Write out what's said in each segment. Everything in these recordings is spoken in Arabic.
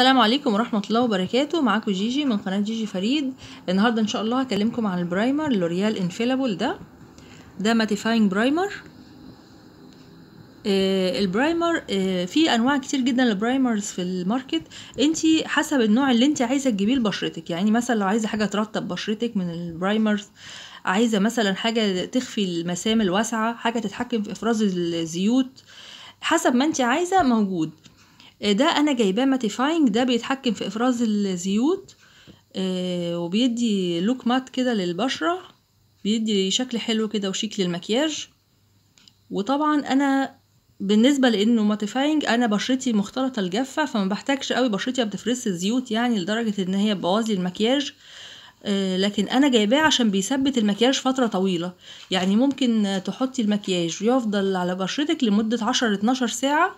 السلام عليكم ورحمة الله وبركاته معاكم جيجي من قناة جيجي فريد النهاردة ان شاء الله هكلمكم عن البرايمر لوريال انفيلابل ده ده ماتيفاينج برايمر آه البرايمر آه في انواع كتير جدا للبرايمرز في الماركت انت حسب النوع اللي انت عايزه تجيبيه لبشرتك يعني مثلا لو عايزه حاجه ترطب بشرتك من البرايمرز عايزه مثلا حاجه تخفي المسام الواسعه حاجه تتحكم في افراز الزيوت حسب ما انت عايزه موجود آه، ده انا جايباه ماتيفاينج ده بيتحكم في افراز الزيوت آه، وبيدي لوك مات كده للبشرة بيدي شكل حلو كده وشيك للمكياج وطبعا انا بالنسبه لانه ماتيفاينج انا بشرتي مختلطه الجافه فما بحتاجش قوي بشرتي بتفرز الزيوت يعني لدرجه ان هي بوازي المكياج آه، لكن انا جايباه عشان بيثبت المكياج فتره طويله يعني ممكن تحطي المكياج ويفضل على بشرتك لمده 10 12 ساعه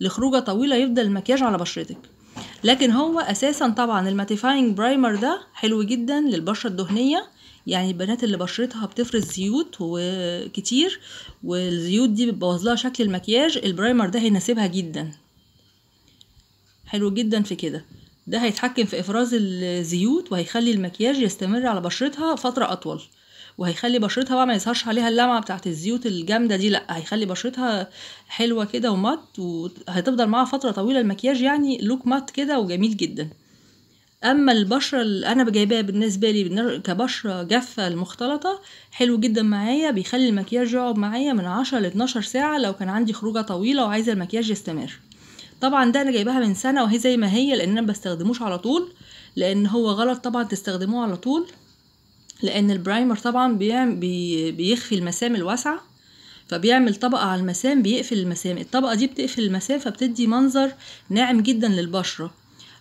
لخروجه طويله يفضل المكياج على بشرتك لكن هو اساسا طبعا الماتيفاينج برايمر ده حلو جدا للبشره الدهنيه يعني البنات اللي بشرتها بتفرز زيوت وكتير والزيوت دي بتبوظ لها شكل المكياج البرايمر ده هيناسبها جدا حلو جدا في كده ده هيتحكم في افراز الزيوت وهيخلي المكياج يستمر على بشرتها فتره اطول وهيخلي بشرتها بقى ما يظهرش عليها اللمعه بتاعت الزيوت الجامده دي لا هيخلي بشرتها حلوه كده ومات وهتفضل معاها فتره طويله المكياج يعني لوك مات كده وجميل جدا اما البشره اللي انا جايباها بالنسبه لي كبشره جافه المختلطه حلو جدا معايا بيخلي المكياج يقعد معايا من 10 ل 12 ساعه لو كان عندي خروجه طويله وعايزه المكياج يستمر طبعا ده انا جايباها من سنه وهي زي ما هي لان انا بستخدموش على طول لان هو غلط طبعا تستخدموه على طول لان البرايمر طبعا بيعمل بيخفي المسام الواسعه فبيعمل طبقة على المسام بيقفل المسام الطبقة دي بتقفل المسام فبتدي منظر ناعم جدا للبشرة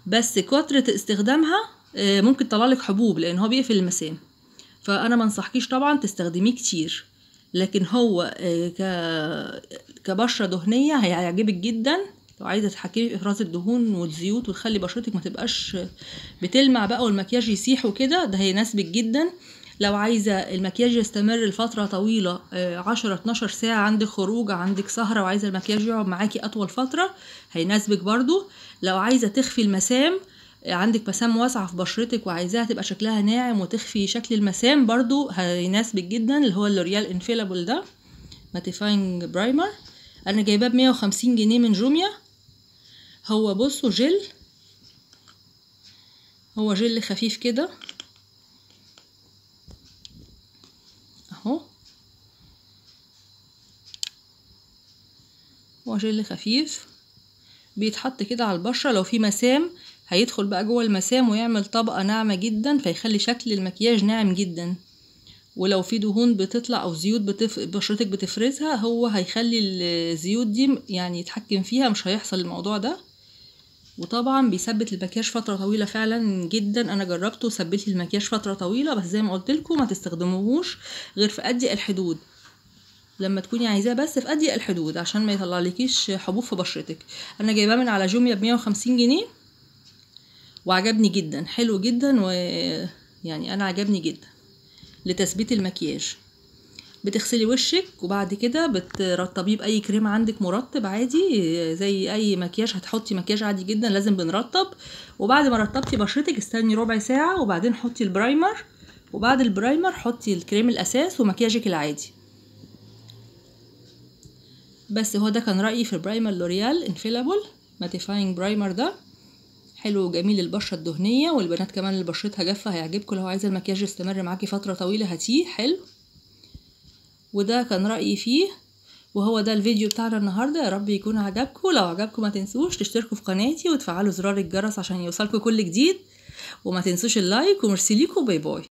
بس كترة استخدامها آه، ممكن لك حبوب لان هو بيقفل المسام فانا منصحكيش طبعا تستخدميه كتير لكن هو آه، كبشرة دهنية هيعجبك جدا لو عايزه تتحكمي في افراز الدهون والزيوت وتخلي بشرتك ما تبقاش بتلمع بقى والمكياج يسيح وكده ده هيناسبك جدا لو عايزه المكياج يستمر لفتره طويله 10 آه، 12 ساعه عندك خروج عندك سهره وعايزه المكياج يقعد معاكي اطول فتره هيناسبك برضو لو عايزه تخفي المسام آه، عندك مسام واسعة في بشرتك وعايزاها تبقى شكلها ناعم وتخفي شكل المسام برضو هيناسبك جدا اللي هو اللوريال انفيلابل ده ماتيفاينج برايمر انا جايباه بمية وخمسين جنيه من جوميا هو بصوا جل هو جل خفيف كده اهو هو جل خفيف بيتحط كده على البشرة لو في مسام هيدخل بقى جوه المسام ويعمل طبقة ناعمة جدا فيخلي شكل المكياج ناعم جدا ولو في دهون بتطلع او زيوت بتف... بشرتك بتفرزها هو هيخلي الزيوت دي يعني يتحكم فيها مش هيحصل الموضوع ده وطبعا بيثبت المكياج فتره طويله فعلا جدا انا جربته وثبت لي المكياج فتره طويله بس زي ما قلت لكم ما تستخدموهوش غير في اضيق الحدود لما تكوني عايزاه بس في اضيق الحدود عشان ما يطلعلكيش حبوب في بشرتك انا جايباه من على جوميا ب 150 جنيه وعجبني جدا حلو جدا ويعني انا عجبني جدا لتثبيت المكياج بتغسلي وشك وبعد كده بترطبيه باي كريم عندك مرطب عادي زي اي مكياج هتحطي مكياج عادي جدا لازم بنرطب وبعد ما رطبتي بشرتك استني ربع ساعه وبعدين حطي البرايمر وبعد البرايمر حطي الكريم الاساس ومكياجك العادي بس هو ده كان رايي في البرايمر لوريال انفيلابل ماتيفاينج برايمر ده حلو وجميل للبشره الدهنيه والبنات كمان اللي بشرتها جافه هيعجبكم لو عايزه المكياج يستمر معاكي فتره طويله هاتيه حلو وده كان رأيي فيه وهو ده الفيديو بتاعنا النهاردة يا رب يكون عجبكم لو عجبكم ما تنسوش تشتركوا في قناتي وتفعلوا زرار الجرس عشان يوصلكم كل جديد وما تنسوش اللايك ومرسي ليكم باي باي